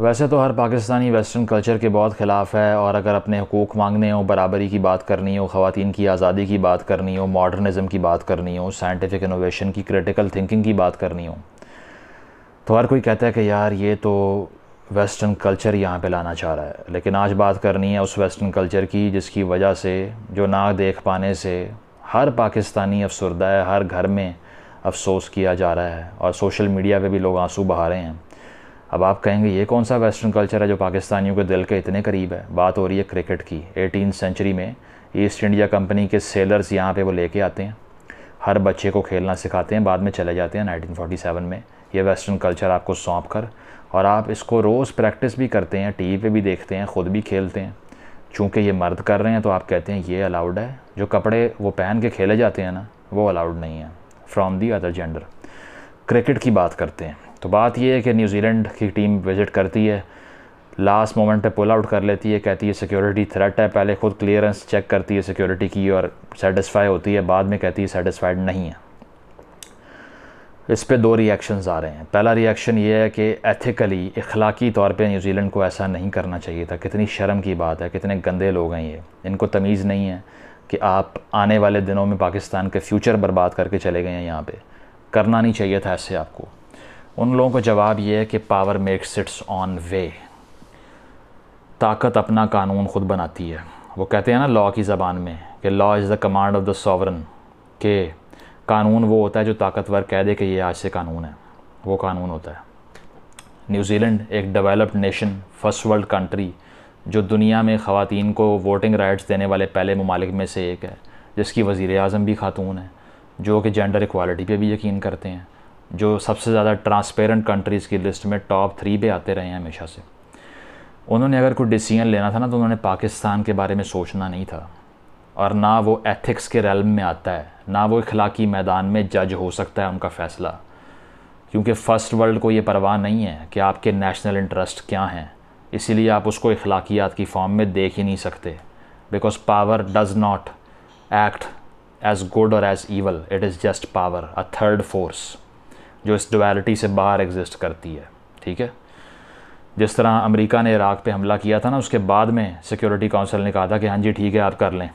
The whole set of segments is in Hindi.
वैसे तो हर पाकिस्तानी वेस्टर्न कल्चर के बहुत ख़िलाफ़ है और अगर अपने हकूक़ मांगने हो बराबरी की बात करनी हो खातन की आज़ादी की बात करनी हो मॉडर्निज़म की बात करनी हो साइंटिफिक इनोवेशन की क्रिटिकल थिंकिंग की बात करनी हो तो हर कोई कहता है कि यार ये तो वेस्टर्न कल्चर यहाँ पे लाना चाह रहा है लेकिन आज बात करनी है उस वेस्टर्न कल्चर की जिसकी वजह से जो ना देख पाने से हर पाकिस्तानी अफसरदा है हर घर में अफसोस किया जा रहा है और सोशल मीडिया पर भी लोग आंसू बहा रहे हैं अब आप कहेंगे ये कौन सा वेस्टर्न कल्चर है जो पाकिस्तानियों के दिल के इतने करीब है बात हो रही है क्रिकेट की एटीन सेंचुरी में ईस्ट इंडिया कंपनी के सेलर्स यहाँ पे वो लेके आते हैं हर बच्चे को खेलना सिखाते हैं बाद में चले जाते हैं 1947 में ये वेस्टर्न कल्चर आपको सौंप कर और आप इसको रोज़ प्रैक्टिस भी करते हैं टी वी भी देखते हैं ख़ुद भी खेलते हैं चूँकि ये मर्द कर रहे हैं तो आप कहते हैं ये अलाउड है जो कपड़े वो पहन के खेले जाते हैं ना वो अलाउड नहीं है from the other gender cricket की बात करते हैं तो बात यह है कि न्यूजीलैंड की टीम विज़िट करती है लास्ट मोमेंट पे पुल आउट कर लेती है कहती है सिक्योरिटी थ्रेट है पहले ख़ुद क्लियरेंस चेक करती है सिक्योरिटी की और सेटिस्फाई होती है बाद में कहती है सेटिस्फाइड नहीं है इस पर दो रिएक्शंस आ रहे हैं पहला रिएक्शन ये है कि एथिकली इखलाकी तौर पे न्यूजीलैंड को ऐसा नहीं करना चाहिए था कितनी शर्म की बात है कितने गंदे लोग हैं ये इनको तमीज़ नहीं है कि आप आने वाले दिनों में पाकिस्तान के फ्यूचर बर्बाद करके चले गए हैं यहाँ पर करना नहीं चाहिए था ऐसे आपको उन लोगों को जवाब ये है कि power makes its own way ताकत अपना कानून ख़ुद बनाती है वो कहते हैं ना लॉ की ज़बान में कि law is the command of the sovereign के कानून वो होता है जो ताकतवर कह दे कि ये आज से कानून है वो कानून होता है न्यूजीलैंड एक developed nation first world country जो दुनिया में ख़वान को वोटिंग राइट्स देने वाले पहले ममालिक में से एक है जिसकी वज़ी अजम भी खातून है जो कि जेंडर इक्वालिटी पे भी यकीन करते हैं जो सबसे ज़्यादा ट्रांसपेरेंट कंट्रीज़ की लिस्ट में टॉप थ्री पे आते रहे हैं हमेशा से उन्होंने अगर कोई डिसीजन लेना था ना तो उन्होंने पाकिस्तान के बारे में सोचना नहीं था और ना वो एथिक्स के रैलम में आता है ना वो इखलाकी मैदान में जज हो सकता है उनका फ़ैसला क्योंकि फ़र्स्ट वर्ल्ड को ये परवाह नहीं है कि आपके नेशनल इंटरेस्ट क्या हैं इसीलिए आप उसको इखलाकियात की फॉर्म में देख ही नहीं सकते because power does not act as good और as evil it is just power a third force जो इस डुअलिटी से बाहर एग्जिस्ट करती है ठीक है जिस तरह अमेरिका ने इराक़ पे हमला किया था ना उसके बाद में सिक्योरिटी काउंसिल ने कहा था कि हाँ जी ठीक है आप कर लें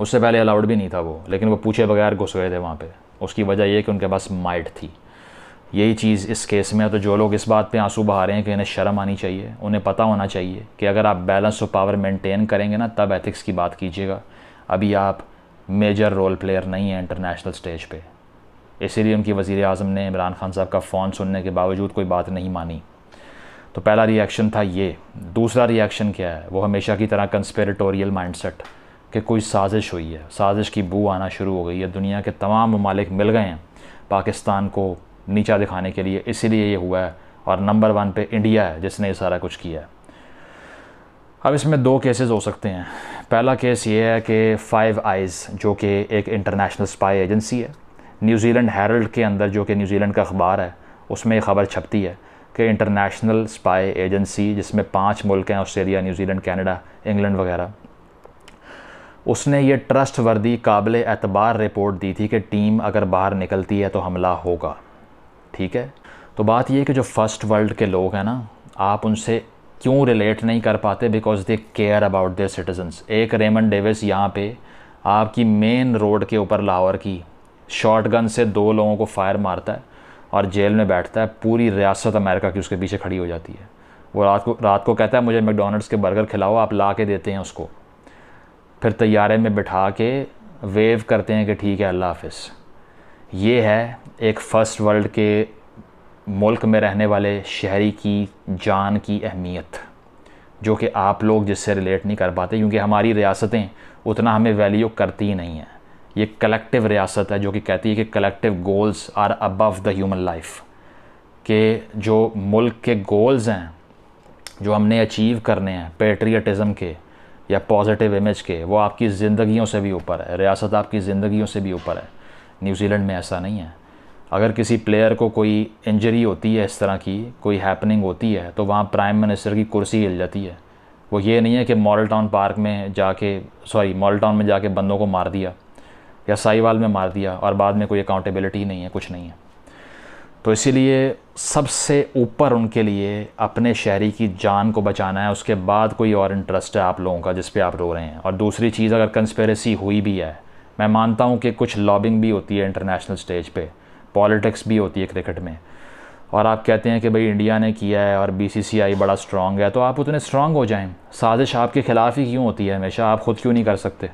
उससे पहले अलाउड भी नहीं था वो लेकिन वो पूछे बगैर घुस गए थे वहाँ पे उसकी वजह यह कि उनके पास माइट थी यही चीज़ इस केस में है तो जो लोग इस बात पे आंसू बहा रहे हैं कि इन्हें शर्म आनी चाहिए उन्हें पता होना चाहिए कि अगर आप बैलेंस ऑफ पावर मेंटेन करेंगे ना तब एथिक्स की बात कीजिएगा अभी आप मेजर रोल प्लेयर नहीं हैं इंटरनेशनल स्टेज पर इसीलिए उनकी वज़ी अजम ने इमरान खान साहब का फ़ोन सुनने के बावजूद कोई बात नहीं मानी तो पहला रिएक्शन था ये दूसरा रिएक्शन क्या है वो हमेशा की तरह कंस्पेरेटोरियल माइंडसेट कि कोई साजिश हुई है साजिश की बू आना शुरू हो गई है दुनिया के तमाम ममालिक मिल गए हैं पाकिस्तान को नीचा दिखाने के लिए इसीलिए ये हुआ है और नंबर वन पे इंडिया है जिसने ये सारा कुछ किया है अब इसमें दो केसेस हो सकते हैं पहला केस ये है कि फ़ाइव आइज़ जो कि एक इंटरनेशनल स्पाई एजेंसी है न्यूजीलैंड हेरल्ड के अंदर जो कि न्यूजीलैंड का अखबार है उसमें खबर छपती है कि इंटरनेशनल स्पाई एजेंसी जिसमें पांच मुल्क हैं ऑस्ट्रेलिया न्यूजीलैंड कनाडा इंग्लैंड वगैरह उसने ये ट्रस्ट वर्दी काबिल एतबार रिपोर्ट दी थी कि टीम अगर बाहर निकलती है तो हमला होगा ठीक है तो बात यह कि जो फर्स्ट वर्ल्ड के लोग हैं ना आप उनसे क्यों रिलेट नहीं कर पाते because they care about their citizens एक रेमन डेविस यहाँ पे आपकी मेन रोड के ऊपर लाहौर की शॉटगन से दो लोगों को फायर मारता है और जेल में बैठता है पूरी रियासत अमेरिका की उसके पीछे खड़ी हो जाती है वो रात को रात को कहता है मुझे मैकडोनल्ड्स के बर्गर खिलाओ आप ला के देते हैं उसको फिर तैयारे में बिठा के वेव करते हैं कि ठीक है अल्लाह हाफ़ ये है एक फ़र्स्ट वर्ल्ड के मुल्क में रहने वाले शहरी की जान की अहमियत जो कि आप लोग जिससे रिलेट नहीं कर पाते क्योंकि हमारी रियासतें उतना हमें वैल्यू करती ही नहीं हैं ये कलेक्टिव रियासत है जो कि कहती है कि collective goals are above the human life के जो मुल्क के गोल्स हैं जो हमने अचीव करने हैं पेट्रियटिज़म के या पॉजिटिव इमेज के वो आपकी ज़िंदगियों से भी ऊपर है रियासत आपकी ज़िंदगियों से भी ऊपर है न्यूजीलैंड में ऐसा नहीं है अगर किसी प्लेयर को कोई इंजरी होती है इस तरह की कोई हैपनिंग होती है तो वहाँ प्राइम मिनिस्टर की कुर्सी हिल जाती है वो ये नहीं है कि मॉडल टाउन पार्क में जाके सॉरी मॉडल टाउन में जाके बंदों को मार दिया या साईवाल में मार दिया और बाद में कोई अकाउंटेबिलिटी नहीं है कुछ नहीं है तो इसीलिए सबसे ऊपर उनके लिए अपने शहरी की जान को बचाना है उसके बाद कोई और इंटरेस्ट है आप लोगों का जिस पे आप रो रहे हैं और दूसरी चीज़ अगर कंस्पेरेसी हुई भी है मैं मानता हूँ कि कुछ लॉबिंग भी होती है इंटरनेशनल स्टेज पे पॉलिटिक्स भी होती है क्रिकेट में और आप कहते हैं कि भाई इंडिया ने किया है और बी बड़ा स्ट्रांग है तो आप उतने स्ट्रांग हो जाएं साजिश आपके खिलाफ ही क्यों होती है हमेशा आप ख़ुद क्यों नहीं कर सकते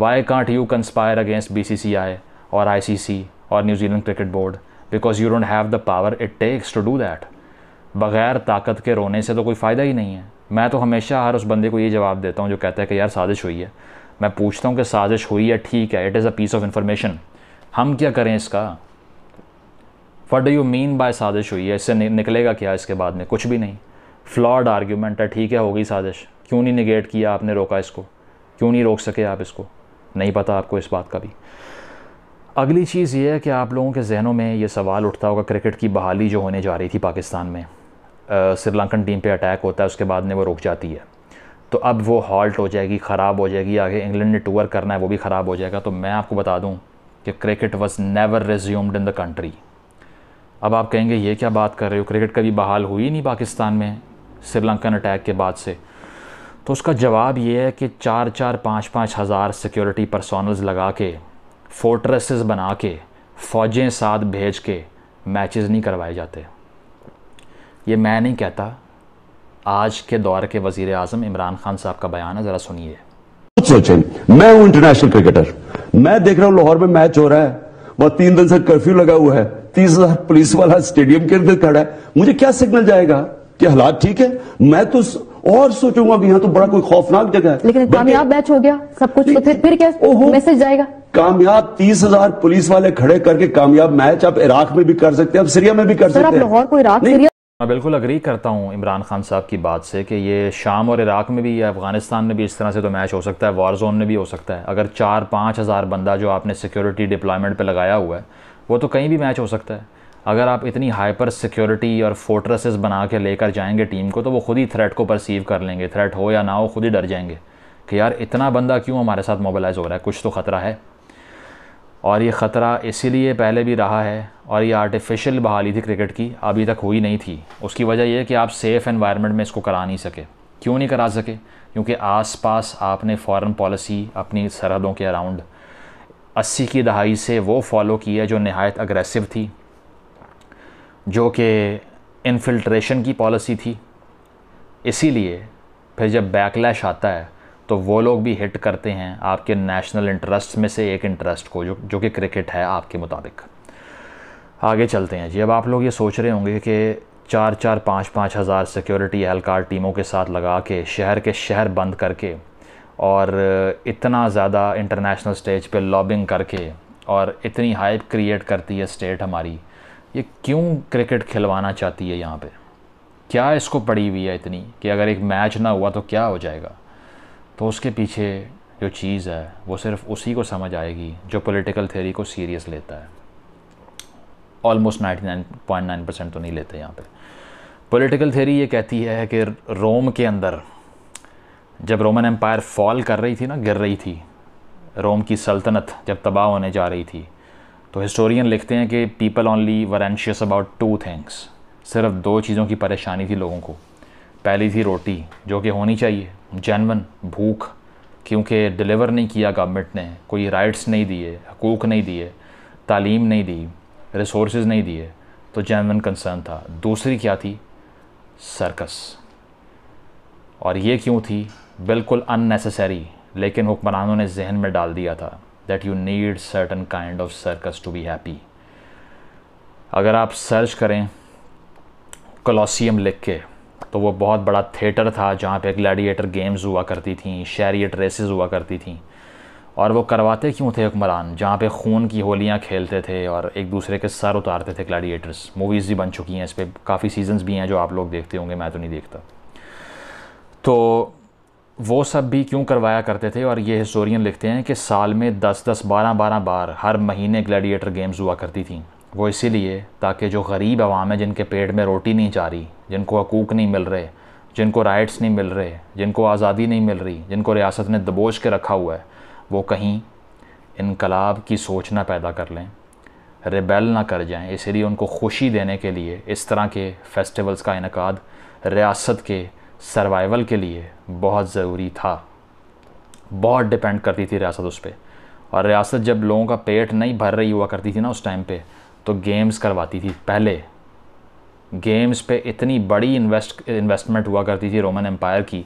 अगेंस्ट बी सी सी आई और आई सी सी और New Zealand cricket board because you don't have the power it takes to do that बगैर ताकत के रोने से तो कोई फ़ायदा ही नहीं है मैं तो हमेशा हर उस बंदे को ये जवाब देता हूँ जो कहता है कि यार साजिश हुई है मैं पूछता हूँ कि साजिश हुई है ठीक है it is a piece of information हम क्या करें इसका what do you mean by साजिश हुई है इससे निकलेगा क्या इसके बाद में कुछ भी नहीं फ्लॉड आर्ग्यूमेंट है ठीक है होगी साजिश क्यों नहीं निगेट किया आपने रोका इसको क्यों नहीं रोक सके आप इसको नहीं पता आपको इस बात का भी अगली चीज़ ये है कि आप लोगों के जहनों में ये सवाल उठता होगा क्रिकेट की बहाली जो होने जा रही थी पाकिस्तान में श्रीलंकन टीम पे अटैक होता है उसके बाद में वो रुक जाती है तो अब वो हॉल्ट हो जाएगी ख़राब हो जाएगी आगे इंग्लैंड ने टूर करना है वो भी ख़राब हो जाएगा तो मैं आपको बता दूँ कि cricket was never resumed in the country अब आप कहेंगे ये क्या बात कर रहे हो क्रिकेट कभी बहाल हुई नहीं पाकिस्तान में श्रीलंकन अटैक के बाद से तो उसका जवाब ये है कि चार चार पाँच पाँच हज़ार सिक्योरिटी पर्सनल्स लगा के फोर्ट्रेसेस बना के फ़ौजें साथ भेज के मैचेस नहीं करवाए जाते ये मैं नहीं कहता आज के दौर के वजीर आजम इमरान खान साहब का बयान है ज़रा सुनिए सोचें मैं हूं इंटरनेशनल क्रिकेटर मैं देख रहा हूं लाहौर में मैच हो रहा है वह तीन दिन से कर्फ्यू लगा हुआ है तीस हजार पुलिस वाला स्टेडियम के अंदर खड़ा है मुझे क्या सिग्नल जाएगा कि हालात ठीक है मैं तो और सोचूंगा भी यहाँ तो बड़ा कोई खौफनाक जगह है लेकिन कामयाब मैच हो गया सब कुछ तो फिर फिर क्या मैसेज जाएगा कामयाब तीस हजार पुलिस वाले खड़े करके कामयाब मैच आप इराक में भी कर सकते हैं आप सीरिया में भी कर सकते हैं लाहौर को इराक सीरिया मैं बिल्कुल अग्री करता हूं इमरान खान साहब की बात से कि ये शाम और इराक में भी या अफगानिस्तान में भी इस तरह से तो मैच हो सकता है वॉर जोन में भी हो सकता है अगर चार पाँच हज़ार बंदा जो आपने सिक्योरिटी डिप्लॉयमेंट पे लगाया हुआ है वो तो कहीं भी मैच हो सकता है अगर आप इतनी हाइपर सिक्योरिटी और फोर्ट्रेसेस बना के लेकर जाएंगे टीम को तो वो खुद ही थ्रेट को परसीव कर लेंगे थ्रेट हो या ना हो खुद ही डर जाएंगे कि यार इतना बंदा क्यों हमारे साथ मोबालाइज हो रहा है कुछ तो ख़तरा है और ये ख़तरा इसीलिए पहले भी रहा है और ये आर्टिफिशियल बहाली थी क्रिकेट की अभी तक हुई नहीं थी उसकी वजह यह कि आप सेफ़ एनवायरनमेंट में इसको करा नहीं सके क्यों नहीं करा सके क्योंकि आसपास आपने फॉरेन पॉलिसी अपनी सरहदों के अराउंड अस्सी की दहाई से वो फॉलो की है जो नहायत अग्रेसिव थी जो कि इनफिल्ट्रेशन की पॉलिसी थी इसीलिए फिर जब बैकलैश आता है तो वो लोग भी हिट करते हैं आपके नेशनल इंटरेस्ट में से एक इंटरेस्ट को जो जो कि क्रिकेट है आपके मुताबिक आगे चलते हैं जी अब आप लोग ये सोच रहे होंगे कि चार चार पाँच पाँच हज़ार सिक्योरिटी एहलकार टीमों के साथ लगा के शहर के शहर बंद करके और इतना ज़्यादा इंटरनेशनल स्टेज पे लॉबिंग करके और इतनी हाइप क्रिएट करती है स्टेट हमारी ये क्यों क्रिकेट खिलवाना चाहती है यहाँ पे क्या इसको पड़ी हुई है इतनी कि अगर एक मैच ना हुआ तो क्या हो जाएगा तो उसके पीछे जो चीज़ है वो सिर्फ उसी को समझ आएगी जो पॉलिटिकल थ्योरी को सीरियस लेता है almost ninety nine point nine percent तो नहीं लेते यहाँ पे पॉलिटिकल थ्योरी ये कहती है कि रोम के अंदर जब रोमन एम्पायर फॉल कर रही थी ना गिर रही थी रोम की सल्तनत जब तबाह होने जा रही थी तो हिस्टोरियन लिखते हैं कि people only were anxious about two things सिर्फ दो चीज़ों की परेशानी थी लोगों को पहली थी रोटी जो कि होनी चाहिए जैनवन भूख क्योंकि डिलीवर नहीं किया गवर्नमेंट ने कोई राइट्स नहीं दिए हकूक़ नहीं दिए तालीम नहीं दी रिसोर्स नहीं दिए तो जैनवन कंसर्न था दूसरी क्या थी सर्कस और ये क्यों थी बिल्कुल अननेसेसरी लेकिन हुक्मरानों ने जहन में डाल दिया था that you need certain kind of circus to be happy अगर आप सर्च करें कोलोसियम लिख के तो वो बहुत बड़ा थिएटर था जहाँ पे ग्लैडिएटर गेम्स हुआ करती थी शेरियट रेसेस हुआ करती थी और वो करवाते क्यों थे हुक्मरान जहाँ पे खून की होलियाँ खेलते थे और एक दूसरे के सर उतारते थे ग्लैडिएटर्स मूवीज़ भी बन चुकी हैं इस पर काफ़ी सीजन्स भी हैं जो आप लोग देखते होंगे मैं तो नहीं देखता तो वो सब भी क्यों करवाया करते थे और ये हिस्टोरियन लिखते हैं कि साल में 10-10, 12-12 बार हर महीने ग्लैडिएटर गेम्स हुआ करती थी वो इसीलिए ताकि जो गरीब आवाम है जिनके पेट में रोटी नहीं जा रही जिनको हकूक़ नहीं मिल रहे जिनको राइट्स नहीं मिल रहे जिनको आज़ादी नहीं मिल रही जिनको रियासत ने दबोच के रखा हुआ है वो कहीं इनकलाब की सोच ना पैदा कर लें रिबेल ना कर जाएं इसलिए उनको खुशी देने के लिए इस तरह के फेस्टिवल्स का इनका रियासत के सर्वाइवल के लिए बहुत ज़रूरी था बहुत डिपेंड करती थी रियासत उस पर और रियासत जब लोगों का पेट नहीं भर रही हुआ करती थी ना उस टाइम पे तो गेम्स करवाती थी पहले गेम्स पे इतनी बड़ी इन्वेस्ट इन्वेस्टमेंट हुआ करती थी रोमन एम्पायर की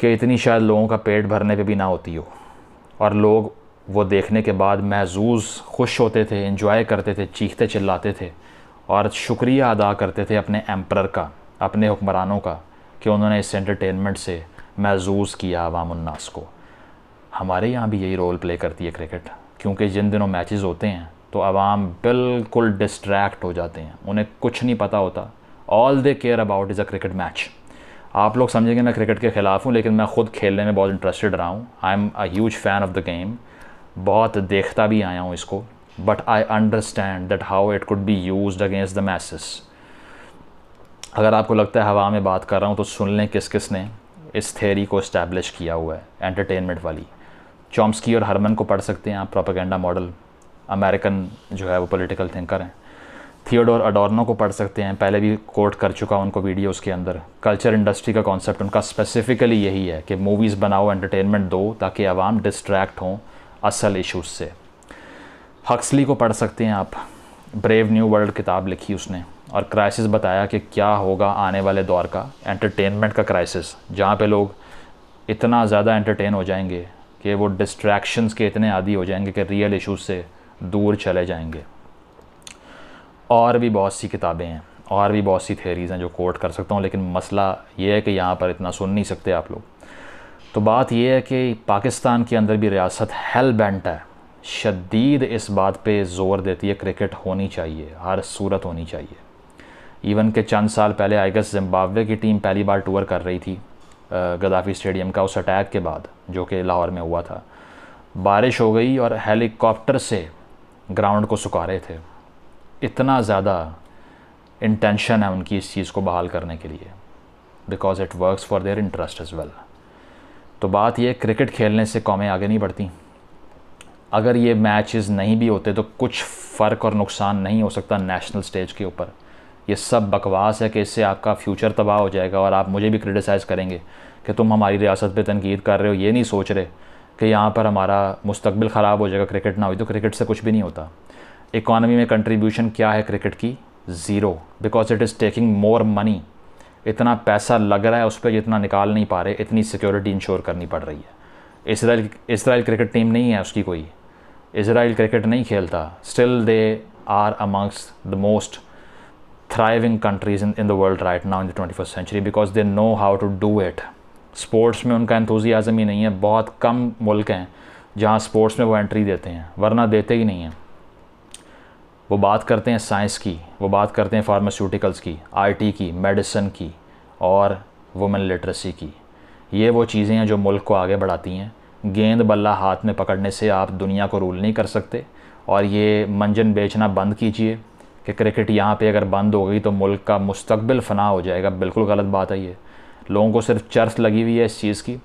कि इतनी शायद लोगों का पेट भरने पे भी ना होती हो और लोग वो देखने के बाद महजूज खुश होते थे इन्जॉय करते थे चीखते चिल्लाते थे और शुक्रिया अदा करते थे अपने एम्प्रर का अपने हुक्मरानों का कि उन्होंने इस एंटरटेनमेंट से महजूज़ किया उन्नास को हमारे यहाँ भी यही रोल प्ले करती है क्रिकेट क्योंकि जिन दिनों मैचेस होते हैं तो आवाम बिल्कुल डिस्ट्रैक्ट हो जाते हैं उन्हें कुछ नहीं पता होता all they care about is a cricket match आप लोग समझेंगे मैं क्रिकेट के ख़िलाफ़ हूँ लेकिन मैं ख़ुद खेलने में बहुत इंटरेस्टेड रहा हूँ I am a huge fan of the game बहुत देखता भी आया हूँ इसको but I understand that how it could be used against the masses अगर आपको लगता है हवा में बात कर रहा हूँ तो सुन लें किस किस ने इस थेरी को इस्टेब्लिश किया हुआ है एंटरटेनमेंट वाली चॉम्स्की और हरमन को पढ़ सकते हैं आप प्रोपागेंडा मॉडल अमेरिकन जो है वो पॉलिटिकल थिंकर हैं थियोडोर अडोर्नो को पढ़ सकते हैं पहले भी कोट कर चुका उनको वीडियोस के अंदर कल्चर इंडस्ट्री का कॉन्सेप्ट उनका स्पेसिफिकली यही है कि मूवीज़ बनाओ एंटरटेनमेंट दो ताकि आवाम डिस्ट्रैक्ट हों असल इशूज़ से हक्सली को पढ़ सकते हैं आप ब्रेव न्यू वर्ल्ड किताब लिखी उसने और क्राइसिस बताया कि क्या होगा आने वाले दौर का एंटरटेनमेंट का क्राइसिस जहाँ पे लोग इतना ज़्यादा एंटरटेन हो जाएंगे कि वो डिस्ट्रैक्शंस के इतने आदि हो जाएंगे कि रियल इश्यूज से दूर चले जाएंगे और भी बहुत सी किताबें हैं और भी बहुत सी थेरीज़ हैं जो कोट कर सकता हूँ लेकिन मसला ये है कि यहाँ पर इतना सुन नहीं सकते आप लोग तो बात यह है कि पाकिस्तान के अंदर भी रियासत हेल बैंट है शदीद इस बात पे ज़ोर देती है क्रिकेट होनी चाहिए हर सूरत होनी चाहिए इवन के चंद साल पहले आई गेस जिम्बाब्वे की टीम पहली बार टूर कर रही थी गदाफी स्टेडियम का उस अटैक के बाद जो कि लाहौर में हुआ था बारिश हो गई और हेलीकॉप्टर से ग्राउंड को सुखा रहे थे इतना ज़्यादा इंटेंशन है उनकी इस चीज़ को बहाल करने के लिए because it works for their interest as well तो बात यह क्रिकेट खेलने से कौमें आगे नहीं बढ़ती अगर ये मैचेस नहीं भी होते तो कुछ फ़र्क और नुकसान नहीं हो सकता नेशनल स्टेज के ऊपर ये सब बकवास है कि इससे आपका फ्यूचर तबाह हो जाएगा और आप मुझे भी क्रिटिसाइज़ करेंगे कि तुम हमारी रियासत पर तनकीद कर रहे हो ये नहीं सोच रहे कि यहाँ पर हमारा मुस्तबिल ख़राब हो जाएगा क्रिकेट ना हुई तो क्रिकेट से कुछ भी नहीं होता इकॉनमी में कंट्रीब्यूशन क्या है क्रिकेट की zero because it is taking more money इतना पैसा लग रहा है उस पर जितना निकाल नहीं पा रहे इतनी सिक्योरिटी इंश्योर करनी पड़ रही है इसराइल इसराइल क्रिकेट टीम नहीं है उसकी कोई इसराइल क्रिकेट नहीं खेलता still they are amongst the most thriving countries in, in the world right now in the 21st century because they know how to do it sports में उनका इंतज़ियाज़म ही नहीं है बहुत कम मुल्क हैं जहाँ स्पोर्ट्स में वो एंट्री देते हैं वरना देते ही नहीं हैं वो बात करते हैं साइंस की वो बात करते हैं फार्मास्यूटिकल्स की आईटी की मेडिसिन की और वुमेन लिटरेसी की ये वो चीज़ें हैं जो मुल्क को आगे बढ़ाती हैं गेंद बल्ला हाथ में पकड़ने से आप दुनिया को रूल नहीं कर सकते और ये मंजन बेचना बंद कीजिए कि क्रिकेट यहाँ पे अगर बंद हो गई तो मुल्क का मुस्तबिल फना हो जाएगा बिल्कुल गलत बात है ये लोगों को सिर्फ चर्च लगी हुई है इस चीज़ की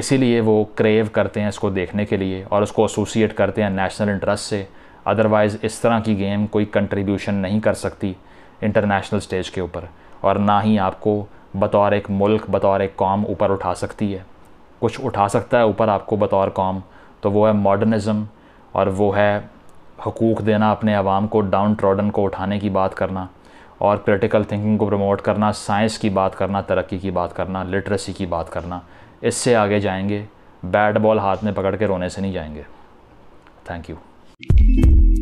इसीलिए वो क्रेव करते हैं इसको देखने के लिए और उसको एसोसिएट करते हैं नेशनल इंटरेस्ट से अदरवाइज़ इस तरह की गेम कोई कंट्रीब्यूशन नहीं कर सकती इंटरनेशनल स्टेज के ऊपर और ना ही आपको बतौर एक मुल्क बतौर एक कौम ऊपर उठा सकती है कुछ उठा सकता है ऊपर आपको बतौर कौम तो वो है मॉडर्निज़म और वो है हकूक़ देना अपने आवाम को डाउन ट्रॉडन को उठाने की बात करना और क्रिटिकल थिंकिंग को प्रमोट करना साइंस की बात करना तरक्की की बात करना लिटरेसी की बात करना इससे आगे जाएंगे बैट बॉल हाथ में पकड़ के रोने से नहीं जाएंगे थैंक यू